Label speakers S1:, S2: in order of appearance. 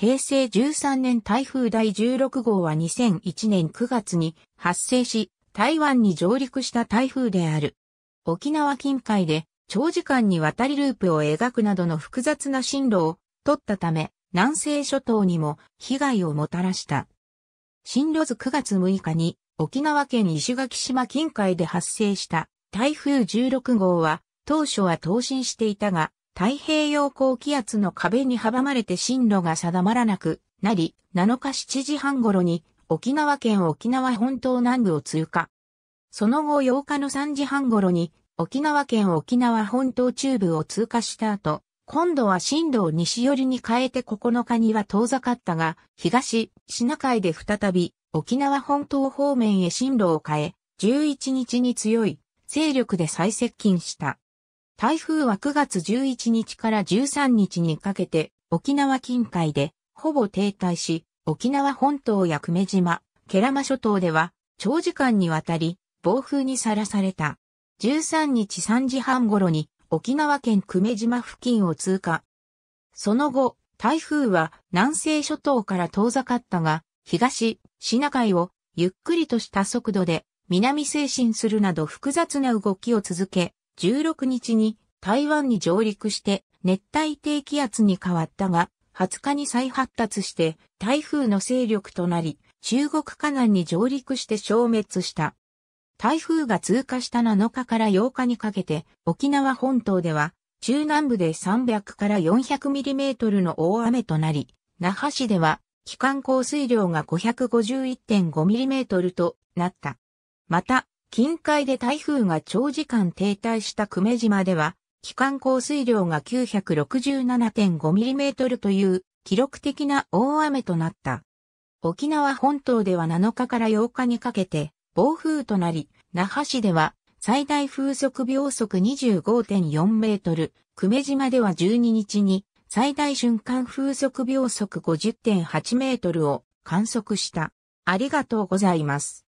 S1: 平成13年台風第16号は2001年9月に発生し、台湾に上陸した台風である。沖縄近海で長時間にわたりループを描くなどの複雑な進路を取ったため、南西諸島にも被害をもたらした。進路図9月6日に沖縄県石垣島近海で発生した台風16号は当初は投進していたが太平洋高気圧の壁に阻まれて進路が定まらなくなり、7日7時半頃に沖縄県沖縄本島南部を通過。その後8日の3時半頃に沖縄県沖縄本島中部を通過した後、今度は進路を西寄りに変えて9日には遠ざかったが、東、シナ海で再び沖縄本島方面へ進路を変え、11日に強い勢力で再接近した。台風は9月11日から13日にかけて沖縄近海でほぼ停滞し、沖縄本島や久米島、ケラマ諸島では長時間にわたり暴風にさらされた。13日3時半頃に沖縄県久米島付近を通過。その後、台風は南西諸島から遠ざかったが、東、シナ海をゆっくりとした速度で南西進するなど複雑な動きを続け、16日に台湾に上陸して熱帯低気圧に変わったが、20日に再発達して台風の勢力となり、中国河南に上陸して消滅した。台風が通過した7日から8日にかけて、沖縄本島では、中南部で300から400ミリメートルの大雨となり、那覇市では、期間降水量が551.5ミリメートルとなった。また、近海で台風が長時間停滞した久米島では、期間降水量が 967.5mm という記録的な大雨となった。沖縄本島では7日から8日にかけて暴風となり、那覇市では最大風速秒速25.4メートル、久米島では12日に最大瞬間風速秒速50.8メートルを観測した。ありがとうございます。